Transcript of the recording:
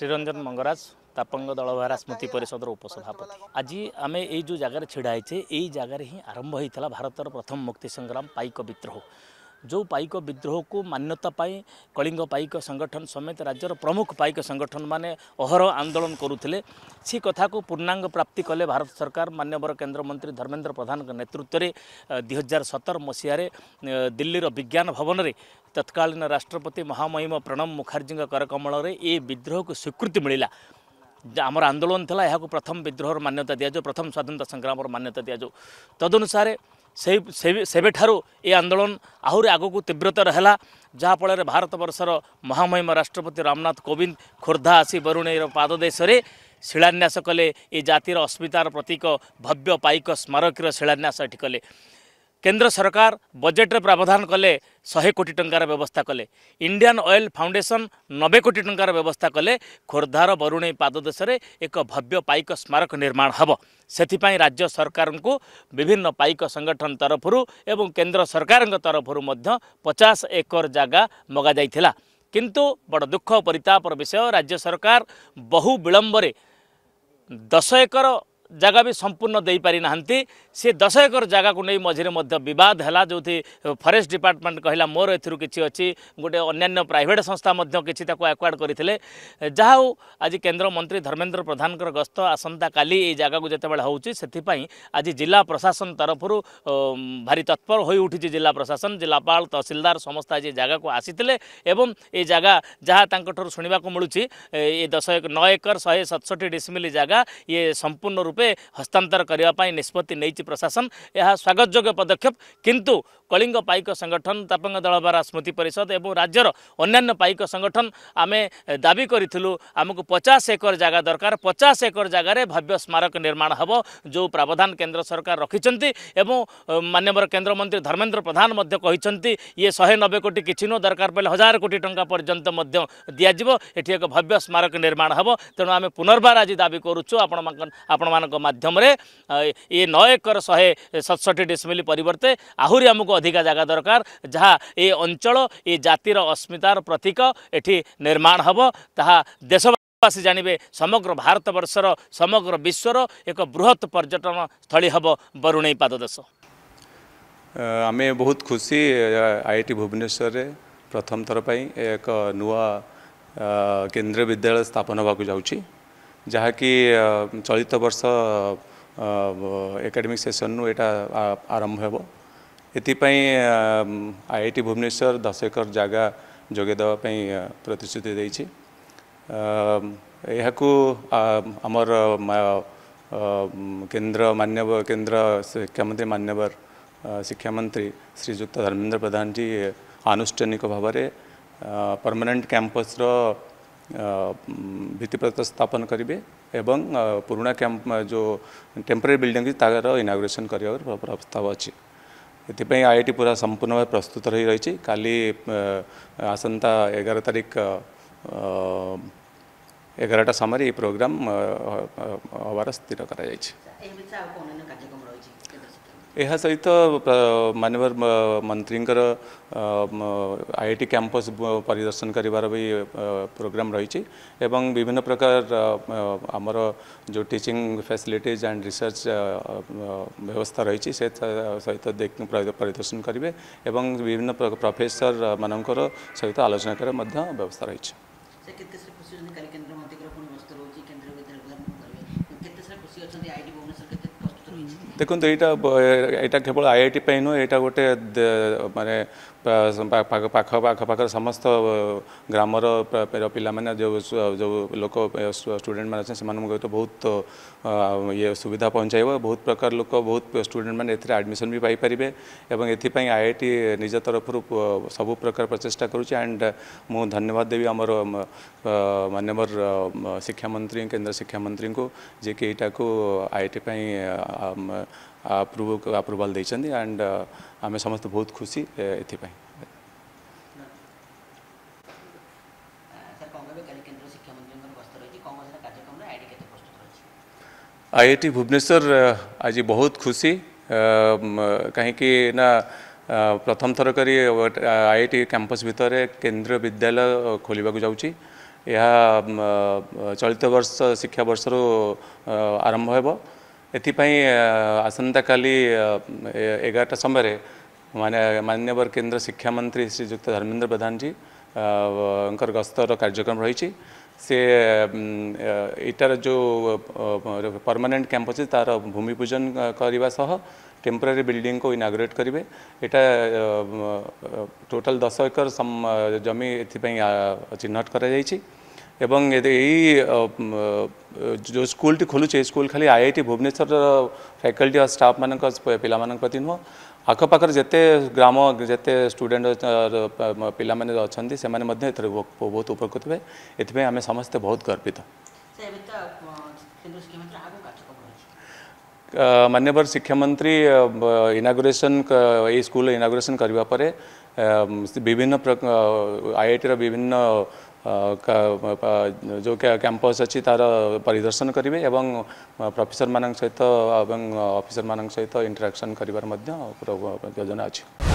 শ্রীরঞ্জন মঙ্গরাজ তাপঙ্গ দলবেহেরা স্মৃতি পরিষদর উপসভাপতি আজি আমি এই যে জায়গায় ছিড়া হয়েছে এই জায়গায় হি আরম্ভ হয়েছিল ভারতের প্রথম মুক্তি সংগ্রাম পাইক বিদ্রোহ जो विद्रोह को मान्यता कलिंग कलिङ्ग संगठन समेत राजर प्रमुख पाक संगठन म अहर आंदोलन गरुले सी कथा को पूर्णांग प्राप्ति कले भारत सरकार मान्यवर मंत्री धर्मेन्द्र प्रधान नेतृत्व दुई हजार सतर मसहे दिल्ली र विज्ञान भवन तत्कालीन राष्ट्रपति महामहिम प्रणव मुखर्जी करकमल ए को स्वीकृति मिलाम आन्दोलन थाहा यहाँ प्रथम विद्रोह मान्यता दिया जो प्रथम स्वाधीनता संग्राम मान्यता दिया जो दिदनुसार ସେଇ ସେବେଠାରୁ ଏ ଆନ୍ଦୋଳନ ଆହୁରି ଆଗକୁ ତୀବ୍ରତର ହେଲା ଯାହାଫଳରେ ଭାରତବର୍ଷର ମହାମହିମ ରାଷ୍ଟ୍ରପତି ରାମନାଥ କୋବିନ୍ଦ ଖୋର୍ଦ୍ଧା ଆସି ବରୁଣେଇର ପାଦ ଦେଶରେ ଶିଳାନ୍ୟାସ କଲେ ଏ ଜାତିର ଅସ୍ମିତାର ପ୍ରତୀକ ଭବ୍ୟ ପାଇକ ସ୍ମାରକୀର ଶିଳାନ୍ୟାସ ଏଠି କଲେ କେନ୍ଦ୍ର ସରକାର ବଜେଟ୍ରେ ପ୍ରାବଧାନ କଲେ ଶହେ କୋଟି ଟଙ୍କାର ବ୍ୟବସ୍ଥା କଲେ ଇଣ୍ଡିଆନ୍ ଅଏଲ୍ ଫାଉଣ୍ଡେସନ୍ ନବେ କୋଟି ଟଙ୍କାର ବ୍ୟବସ୍ଥା କଲେ ଖୋର୍ଦ୍ଧାର ବରୁଣେଇ ପାଦଦେଶରେ ଏକ ଭବ୍ୟ ପାଇକ ସ୍ମାରକ ନିର୍ମାଣ ହେବ ସେଥିପାଇଁ ରାଜ୍ୟ ସରକାରଙ୍କୁ ବିଭିନ୍ନ ପାଇକ ସଂଗଠନ ତରଫରୁ ଏବଂ କେନ୍ଦ୍ର ସରକାରଙ୍କ ତରଫରୁ ମଧ୍ୟ ପଚାଶ ଏକର ଜାଗା ମଗାଯାଇଥିଲା କିନ୍ତୁ ବଡ଼ ଦୁଃଖ ପରିତାପର ବିଷୟ ରାଜ୍ୟ ସରକାର ବହୁ ବିଳମ୍ବରେ ଦଶ ଏକର संपूर्ण पारि सम्पूर्ण से सस एकर को नै मझे मध्य बेला जो फरेस्ट डिपारमेन्ट कहला मोर एउटा कि अच्छा गए अन्य प्राइभेट संस्था त्यो अक्वार्ड गरि आज केन्द्रमन्त्री धर्मेन्द्र प्रधानको गस्त आसि यही जगाको जतिबेला हौँछ आज जिला प्रशासन तरफु भारी तत्पर हुठिची जिला प्रशासन जिल्लापा तहसलदार समस्त आज जगाको आसिले ए जगा जहाँ त ठुवा मिल्छ दस नर शिसम जग्गा यपूर्ण रूप ଭାବେ ହସ୍ତାନ୍ତର କରିବା ପାଇଁ ନିଷ୍ପତ୍ତି ନେଇଛି ପ୍ରଶାସନ ଏହା ସ୍ୱାଗତଯୋଗ୍ୟ ପଦକ୍ଷେପ କିନ୍ତୁ କଳିଙ୍ଗ ପାଇକ ସଂଗଠନ ତାପଙ୍ଗ ଦଳ ବା ସ୍ମୃତି ପରିଷଦ ଏବଂ ରାଜ୍ୟର ଅନ୍ୟାନ୍ୟ ପାଇକ ସଂଗଠନ ଆମେ ଦାବି କରିଥିଲୁ ଆମକୁ ପଚାଶ ଏକର ଜାଗା ଦରକାର ପଚାଶ ଏକର ଜାଗାରେ ଭବ୍ୟ ସ୍ମାରକ ନିର୍ମାଣ ହେବ ଯେଉଁ ପ୍ରାବଧାନ କେନ୍ଦ୍ର ସରକାର ରଖିଛନ୍ତି ଏବଂ ମାନ୍ୟବର କେନ୍ଦ୍ରମନ୍ତ୍ରୀ ଧର୍ମେନ୍ଦ୍ର ପ୍ରଧାନ ମଧ୍ୟ କହିଛନ୍ତି ଇଏ ଶହେ ନବେ କୋଟି କିଛି ନୁହଁ ଦରକାର ପଡ଼ିଲେ ହଜାର କୋଟି ଟଙ୍କା ପର୍ଯ୍ୟନ୍ତ ମଧ୍ୟ ଦିଆଯିବ ଏଠି ଏକ ଭବ୍ୟ ସ୍ମାରକ ନିର୍ମାଣ ହେବ ତେଣୁ ଆମେ ପୁନର୍ବାର ଆଜି ଦାବି କରୁଛୁ ଆପଣମାନଙ୍କ ଆପଣମାନଙ୍କ माध्यमले इ नय एकर शहे सतसठी डिसमिल परिवर्ते ଆହୁରି ଆମକୁ ଅଧିକା ଜାଗା ଦରକାର ଯାହା ଏ ଅଞ୍ଚଳ ଏ ଜାତିର ଅସ୍ମିତାର ପ୍ରତୀକ ଏଠି ନିର୍ମାଣ ହେବ ତାହା ଦେଶ ବାସୀ ଜାଣିବେ ସମଗ୍ର ଭାରତବର୍ଷର ସମଗ୍ର ବିଶ୍ୱର ଏକ ବୃହତ୍ ପର୍ଯ୍ୟଟନ ସ୍ଥଳୀ ହେବ ବରୁଣେଇ ପାଦଦେଶ ଆମେ ବହୁତ ଖୁସି ଆଇ ଟି ଭୁବନେଶ୍ୱରରେ ପ୍ରଥମ ଥର ପାଇଁ ଏକ ନୂଆ କେନ୍ଦ୍ରୀୟ ବିଦ୍ୟାଳୟ ସ୍ଥାପନ ହେବାକୁ ଯାଉଛି जि चलित वर्ष एकाडेमिक सेसन एटा आरम्भ एपि आईआईटी भुवनेश्वर दस एकर जग्गा जगे प्रतिश्रुति यहाँ आमर केन्द्र मान्य केन्द्र शिक्ष मान्यव शिक्षा मन्त्री श्रीजुक्त धर्मेन्द्र प्रधान जी आनुष्ठानिक भावना परमानेंट क्याम्पस रो ଭିତ୍ତିପ୍ରସ୍ତର ସ୍ଥାପନ କରିବେ ଏବଂ ପୁରୁଣା କ୍ୟାମ୍ପ ଯେଉଁ ଟେମ୍ପୋରାରୀ ବିଲ୍ଡିଂ ତାର ଇନାଗୁରେସନ୍ କରିବାର ପ୍ରସ୍ତାବ ଅଛି ଏଥିପାଇଁ ଆଇ ଆଇ ଟି ପୁରା ସମ୍ପୂର୍ଣ୍ଣ ଭାବେ ପ୍ରସ୍ତୁତ ହୋଇ ରହିଛି କାଲି ଆସନ୍ତା ଏଗାର ତାରିଖ এগারোটা সময় এই প্রোগ্রাম হওয়ার স্থির করা যাইছে ଏହା ସହିତ ମାନ୍ୟବର ମନ୍ତ୍ରୀଙ୍କର ଆଇ ଟି କ୍ୟାମ୍ପସ୍ ପରିଦର୍ଶନ କରିବାର ବି ପ୍ରୋଗ୍ରାମ୍ ରହିଛି ଏବଂ ବିଭିନ୍ନ ପ୍ରକାର ଆମର ଯେଉଁ ଟିଚିଂ ଫ୍ୟାସିଲିଟିଜ୍ ଆଣ୍ଡ ରିସର୍ଚ୍ଚ ବ୍ୟବସ୍ଥା ରହିଛି ସେ ସହିତ ପରିଦର୍ଶନ କରିବେ ଏବଂ ବିଭିନ୍ନ ପ୍ରଫେସରମାନଙ୍କର ସହିତ ଆଲୋଚନା କରିବା ମଧ୍ୟ ବ୍ୟବସ୍ଥା ରହିଛି ସେ ଅଛନ୍ତି ଆଇ ଡ଼ି ଭୁବନେଶ୍ୱର କେତେ ଦେଖନ୍ତୁ ଏଇଟା ଏଇଟା କେବଳ ଆଇ ଆଇ ଟି ପାଇଁ ନୁହେଁ ଏଇଟା ଗୋଟେ ମାନେ ପାଖ ପାଖ ପାଖର ସମସ୍ତ ଗ୍ରାମର ପିଲାମାନେ ଯେଉଁ ଯେଉଁ ଲୋକ ଷ୍ଟୁଡେଣ୍ଟମାନେ ଅଛନ୍ତି ସେମାନଙ୍କୁ ତ ବହୁତ ଇଏ ସୁବିଧା ପହଞ୍ଚାଇବ ବହୁତ ପ୍ରକାର ଲୋକ ବହୁତ ଷ୍ଟୁଡେଣ୍ଟମାନେ ଏଥିରେ ଆଡ଼ମିସନ୍ ବି ପାଇପାରିବେ ଏବଂ ଏଥିପାଇଁ ଆଇ ଆଇ ଟି ନିଜ ତରଫରୁ ସବୁ ପ୍ରକାର ପ୍ରଚେଷ୍ଟା କରୁଛି ଆଣ୍ଡ ମୁଁ ଧନ୍ୟବାଦ ଦେବି ଆମର ମାନ୍ୟବର ଶିକ୍ଷାମନ୍ତ୍ରୀ କେନ୍ଦ୍ର ଶିକ୍ଷାମନ୍ତ୍ରୀଙ୍କୁ ଯିଏକି ଏଇଟାକୁ ଆଇ ଆଇ ଟି ପାଇଁ ଆପ୍ରୁଭ୍ ଆପ୍ରୁଭାଲ୍ ଦେଇଛନ୍ତି ଆଣ୍ଡ ଆମେ ସମସ୍ତେ ବହୁତ ଖୁସି ଏଥିପାଇଁ ଆଇଆଇଟି ଭୁବନେଶ୍ୱର ଆଜି ବହୁତ ଖୁସି କାହିଁକି ନା ପ୍ରଥମ ଥର କରି ଆଇଆଇଟି କ୍ୟାମ୍ପସ୍ ଭିତରେ କେନ୍ଦ୍ରୀୟ ବିଦ୍ୟାଳୟ ଖୋଲିବାକୁ ଯାଉଛି ଏହା ଚଳିତ ବର୍ଷ ଶିକ୍ଷାବର୍ଷରୁ ଆରମ୍ଭ ହେବ एपी आसि एघारटा समय मान्यवर केन्द्र शिक्षा मन्त्री श्रीजुक्त धर्मेन्द्र प्रधानजी गस्तर कार्यक्रम रही रहे से र जो परमानेंट तार भूमि पूजन तार सह गर्ने बिल्डिंग को इनाग्रेट गरे एटा टोटल 10 एकर सम जमि करा जाई गरि एवं जो स्कूल टी खोलु स्कूल खाली I I T Bhubaneswar faculty और स्टाफ मान पिला प्रति नुह आखपाखर जिते ग्राम जिते स्टूडेंट पे अच्छा से बहुत उपकृत हुए इसमें आम समस्ते बहुत गर्वित मान्यवर शिक्षामंत्री इनागुरेसन ये स्कूल इनागुरेसन करने विभिन्न आई आई टी विभिन्न जो कैंपस अच्छी तार परिदर्शन करेंगे एवं प्रफेसर मान सहित एवं अफिसर मान सहित इंटराक्शन करोजना अच्छी